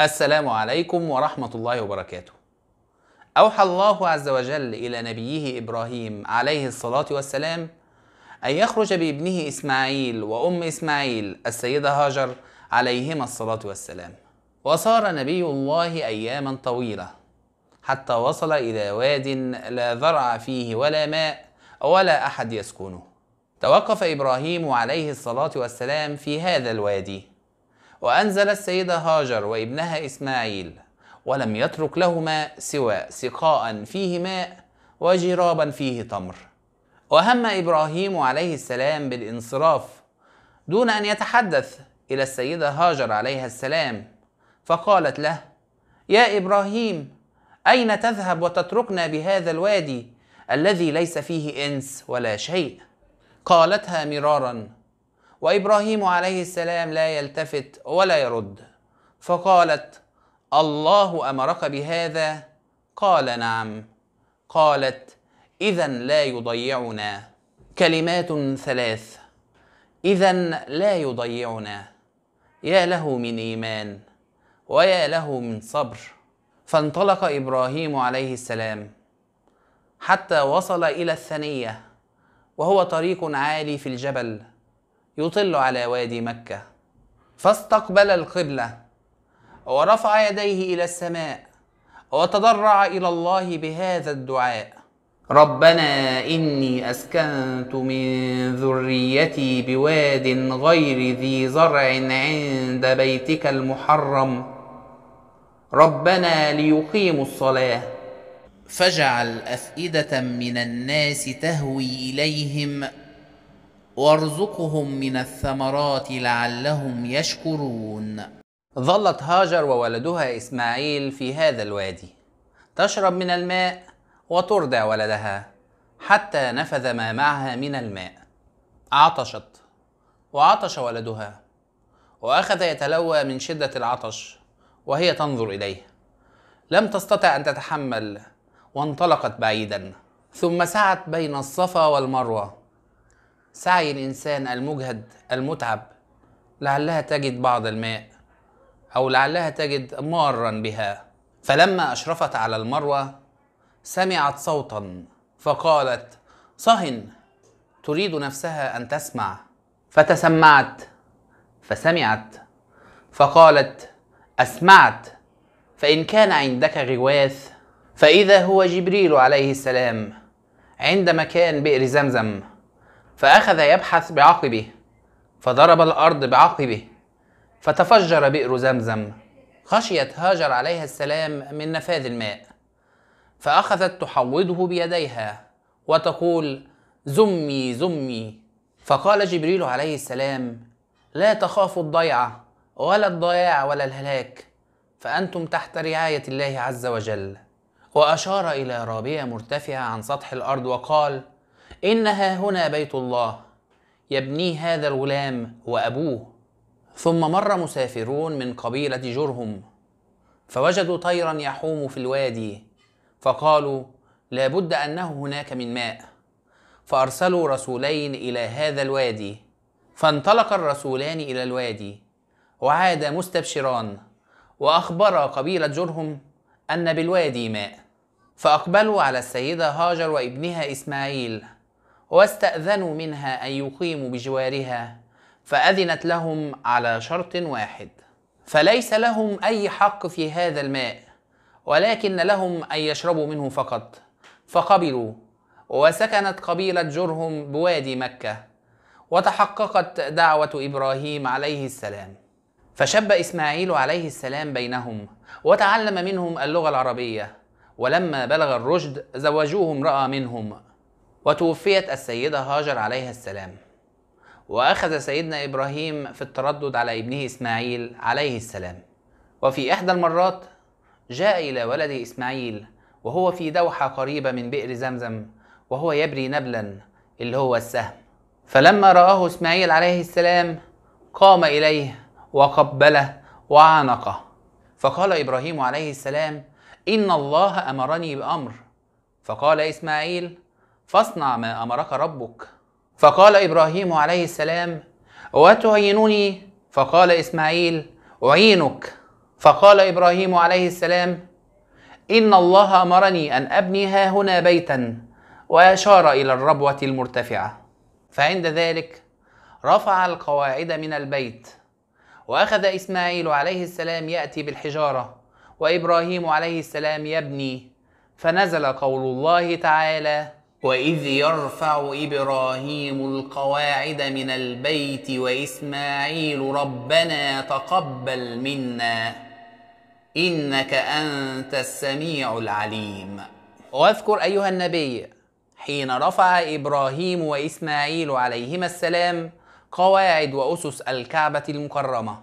السلام عليكم ورحمة الله وبركاته. أوحى الله عز وجل إلى نبيه إبراهيم عليه الصلاة والسلام أن يخرج بابنه إسماعيل وأم إسماعيل السيدة هاجر عليهما الصلاة والسلام. وصار نبي الله أياما طويلة حتى وصل إلى واد لا ذرع فيه ولا ماء ولا أحد يسكنه. توقف إبراهيم عليه الصلاة والسلام في هذا الوادي وأنزل السيدة هاجر وابنها إسماعيل ولم يترك لهما سوى سقاء فيه ماء وجرابا فيه تمر وهم إبراهيم عليه السلام بالانصراف دون أن يتحدث إلى السيدة هاجر عليها السلام فقالت له يا إبراهيم أين تذهب وتتركنا بهذا الوادي الذي ليس فيه إنس ولا شيء قالتها مرارا وابراهيم عليه السلام لا يلتفت ولا يرد فقالت الله امرك بهذا قال نعم قالت اذا لا يضيعنا كلمات ثلاث اذا لا يضيعنا يا له من ايمان ويا له من صبر فانطلق ابراهيم عليه السلام حتى وصل الى الثنيه وهو طريق عالي في الجبل يطل على وادي مكة فاستقبل القبلة ورفع يديه إلى السماء وتضرع إلى الله بهذا الدعاء ربنا إني أسكنت من ذريتي بواد غير ذي زرع عند بيتك المحرم ربنا ليقيموا الصلاة فاجعل أفئدة من الناس تهوي إليهم وارزقهم من الثمرات لعلهم يشكرون ظلت هاجر وولدها اسماعيل في هذا الوادي تشرب من الماء وترضع ولدها حتى نفذ ما معها من الماء عطشت وعطش ولدها واخذ يتلوى من شده العطش وهي تنظر اليه لم تستطع ان تتحمل وانطلقت بعيدا ثم سعت بين الصفا والمروه سعي الإنسان المجهد المتعب لعلها تجد بعض الماء أو لعلها تجد مارا بها فلما أشرفت على المروة سمعت صوتا فقالت صهن تريد نفسها أن تسمع فتسمعت فسمعت فقالت أسمعت فإن كان عندك غواث فإذا هو جبريل عليه السلام عند مكان بئر زمزم فأخذ يبحث بعقبه فضرب الأرض بعقبه فتفجر بئر زمزم خشيت هاجر عليها السلام من نفاذ الماء فأخذت تحوضه بيديها وتقول زمي زمي فقال جبريل عليه السلام لا تخافوا الضيعة ولا الضياع ولا الهلاك فأنتم تحت رعاية الله عز وجل وأشار إلى رابية مرتفعة عن سطح الأرض وقال إن ها هنا بيت الله يبنيه هذا الغلام وأبوه ثم مر مسافرون من قبيلة جرهم فوجدوا طيرا يحوم في الوادي فقالوا لا بد أنه هناك من ماء فأرسلوا رسولين إلى هذا الوادي فانطلق الرسولان إلى الوادي وعاد مستبشران وأخبر قبيلة جرهم أن بالوادي ماء فأقبلوا على السيدة هاجر وابنها إسماعيل واستأذنوا منها أن يقيموا بجوارها فأذنت لهم على شرط واحد فليس لهم أي حق في هذا الماء ولكن لهم أن يشربوا منه فقط فقبلوا وسكنت قبيلة جرهم بوادي مكة وتحققت دعوة إبراهيم عليه السلام فشب إسماعيل عليه السلام بينهم وتعلم منهم اللغة العربية ولما بلغ الرشد زوجوه امرأة منهم وتوفيت السيدة هاجر عليها السلام وأخذ سيدنا إبراهيم في التردد على ابنه إسماعيل عليه السلام وفي إحدى المرات جاء إلى ولده إسماعيل وهو في دوحة قريبة من بئر زمزم وهو يبري نبلا اللي هو السهم فلما رآه إسماعيل عليه السلام قام إليه وقبله وعانقه فقال إبراهيم عليه السلام إن الله أمرني بأمر فقال إسماعيل فاصنع ما امرك ربك فقال ابراهيم عليه السلام وتعينني فقال اسماعيل اعينك فقال ابراهيم عليه السلام ان الله امرني ان ابني ها هنا بيتا واشار الى الربوه المرتفعه فعند ذلك رفع القواعد من البيت واخذ اسماعيل عليه السلام ياتي بالحجاره وابراهيم عليه السلام يبني فنزل قول الله تعالى وإذ يرفع إبراهيم القواعد من البيت وإسماعيل ربنا تقبل منا إنك أنت السميع العليم واذكر أيها النبي حين رفع إبراهيم وإسماعيل عليهما السلام قواعد وأسس الكعبة المكرمة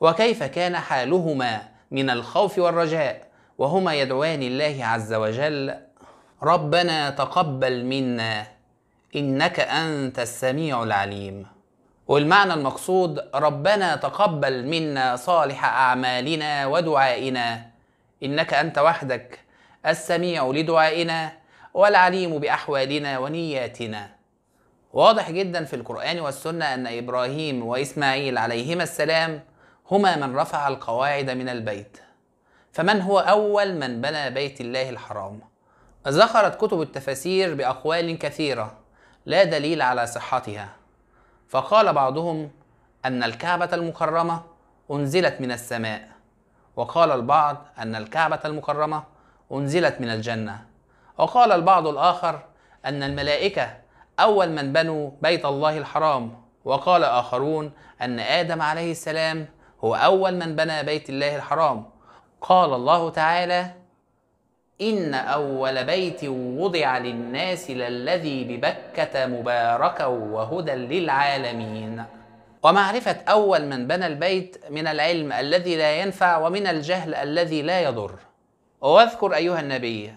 وكيف كان حالهما من الخوف والرجاء وهما يدعوان الله عز وجل ربنا تقبل منا انك انت السميع العليم والمعنى المقصود ربنا تقبل منا صالح اعمالنا ودعائنا انك انت وحدك السميع لدعائنا والعليم باحوالنا ونياتنا واضح جدا في القران والسنه ان ابراهيم واسماعيل عليهما السلام هما من رفع القواعد من البيت فمن هو اول من بنى بيت الله الحرام ذخرت كتب التفاسير باقوال كثيره لا دليل على صحتها فقال بعضهم ان الكعبه المكرمه انزلت من السماء وقال البعض ان الكعبه المكرمه انزلت من الجنه وقال البعض الاخر ان الملائكه اول من بنوا بيت الله الحرام وقال اخرون ان ادم عليه السلام هو اول من بنى بيت الله الحرام قال الله تعالى إن أول بيت وضع للناس للذي ببكة مباركا وهدى للعالمين ومعرفة أول من بنى البيت من العلم الذي لا ينفع ومن الجهل الذي لا يضر واذكر أيها النبي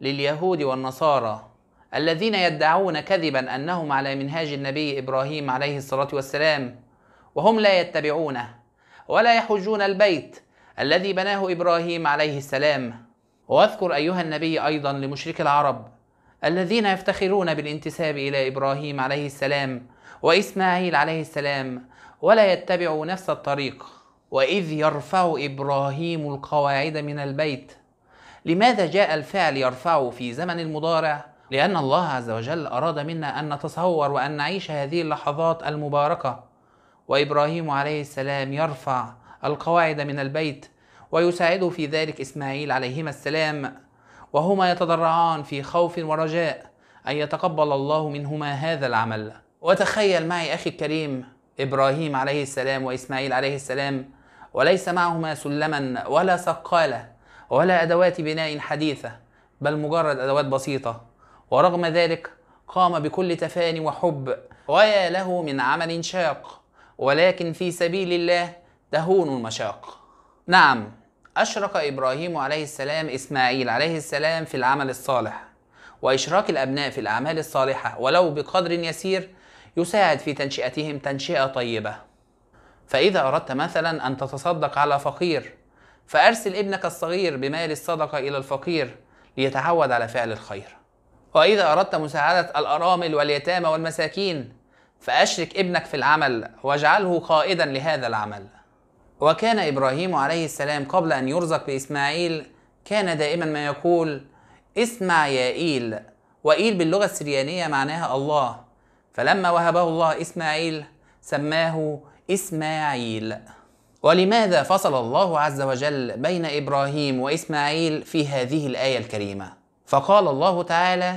لليهود والنصارى الذين يدعون كذبا أنهم على منهاج النبي إبراهيم عليه الصلاة والسلام وهم لا يتبعونه ولا يحجون البيت الذي بناه إبراهيم عليه السلام واذكر ايها النبي ايضا لمشرك العرب الذين يفتخرون بالانتساب الى ابراهيم عليه السلام واسماعيل عليه السلام ولا يتبعوا نفس الطريق واذ يرفع ابراهيم القواعد من البيت لماذا جاء الفعل يرفع في زمن المضارع لان الله عز وجل اراد منا ان نتصور وان نعيش هذه اللحظات المباركه وابراهيم عليه السلام يرفع القواعد من البيت ويساعده في ذلك إسماعيل عليهما السلام وهما يتضرعان في خوف ورجاء أن يتقبل الله منهما هذا العمل وتخيل معي أخي الكريم إبراهيم عليه السلام وإسماعيل عليه السلام وليس معهما سلما ولا سقالة ولا أدوات بناء حديثة بل مجرد أدوات بسيطة ورغم ذلك قام بكل تفان وحب ويا له من عمل شاق ولكن في سبيل الله تهون المشاق نعم أشرك إبراهيم عليه السلام إسماعيل عليه السلام في العمل الصالح وإشراك الأبناء في الأعمال الصالحة ولو بقدر يسير يساعد في تنشئتهم تنشئة طيبة فإذا أردت مثلا أن تتصدق على فقير فأرسل ابنك الصغير بمال الصدقة إلى الفقير ليتعود على فعل الخير وإذا أردت مساعدة الأرامل واليتامى والمساكين فأشرك ابنك في العمل واجعله قائدا لهذا العمل وكان إبراهيم عليه السلام قبل أن يرزق بإسماعيل كان دائما ما يقول اسمع يا إيل وإيل باللغة السريانية معناها الله فلما وهبه الله إسماعيل سماه إسماعيل ولماذا فصل الله عز وجل بين إبراهيم وإسماعيل في هذه الآية الكريمة فقال الله تعالى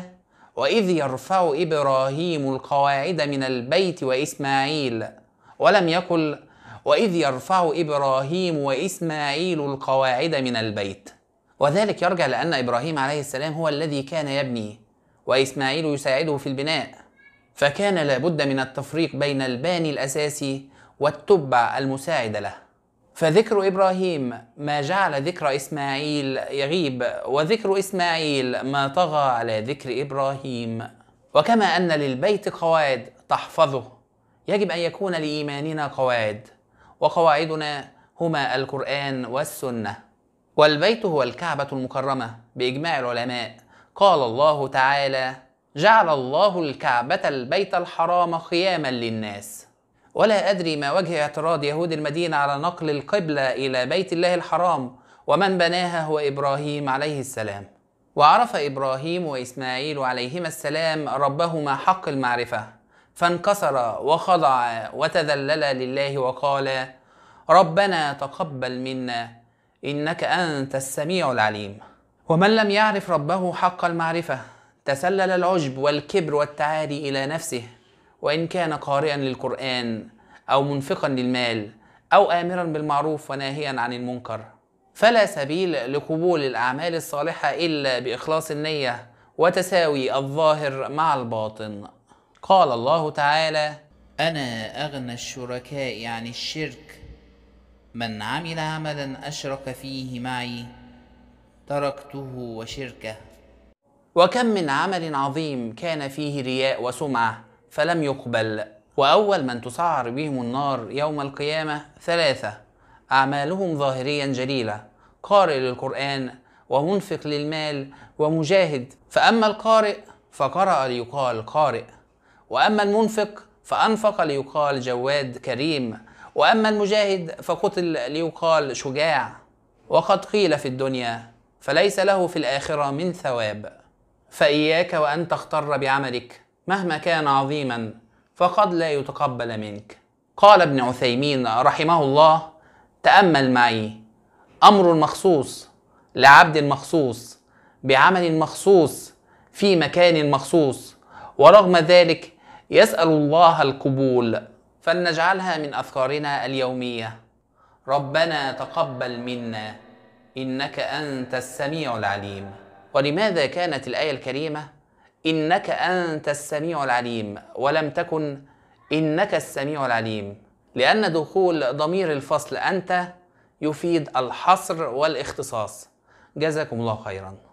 وإذ يرفع إبراهيم القواعد من البيت وإسماعيل ولم يقل وإذ يرفع إبراهيم وإسماعيل القواعد من البيت وذلك يرجع لأن إبراهيم عليه السلام هو الذي كان يبني وإسماعيل يساعده في البناء فكان لابد من التفريق بين الباني الأساسي والتبع المساعد له فذكر إبراهيم ما جعل ذكر إسماعيل يغيب وذكر إسماعيل ما طغى على ذكر إبراهيم وكما أن للبيت قواعد تحفظه يجب أن يكون لإيماننا قواعد وقواعدنا هما القرآن والسنة والبيت هو الكعبة المكرمة بإجماع العلماء قال الله تعالى جعل الله الكعبة البيت الحرام خياما للناس ولا أدري ما وجه اعتراض يهود المدينة على نقل القبلة إلى بيت الله الحرام ومن بناها هو إبراهيم عليه السلام وعرف إبراهيم وإسماعيل عليهما السلام ربهما حق المعرفة فانكسر وخضع وتذلل لله وقال ربنا تقبل منا انك انت السميع العليم ومن لم يعرف ربه حق المعرفه تسلل العجب والكبر والتعالي الى نفسه وان كان قارئا للقران او منفقا للمال او امرا بالمعروف وناهيا عن المنكر فلا سبيل لقبول الاعمال الصالحه الا باخلاص النيه وتساوي الظاهر مع الباطن قال الله تعالى انا اغنى الشركاء عن يعني الشرك من عمل عملا اشرك فيه معي تركته وشركه وكم من عمل عظيم كان فيه رياء وسمعه فلم يقبل واول من تسعر بهم النار يوم القيامه ثلاثه اعمالهم ظاهريا جليله قارئ للقران ومنفق للمال ومجاهد فاما القارئ فقرا ليقال قارئ وأما المنفق فأنفق ليقال جواد كريم وأما المجاهد فقتل ليقال شجاع وقد قيل في الدنيا فليس له في الآخرة من ثواب فإياك وأن تختر بعملك مهما كان عظيما فقد لا يتقبل منك قال ابن عثيمين رحمه الله تأمل معي أمر مخصوص لعبد مخصوص بعمل مخصوص في مكان مخصوص ورغم ذلك يسأل الله القبول فلنجعلها من أذكارنا اليومية ربنا تقبل منا إنك أنت السميع العليم ولماذا كانت الآية الكريمة إنك أنت السميع العليم ولم تكن إنك السميع العليم لأن دخول ضمير الفصل أنت يفيد الحصر والاختصاص جزاكم الله خيراً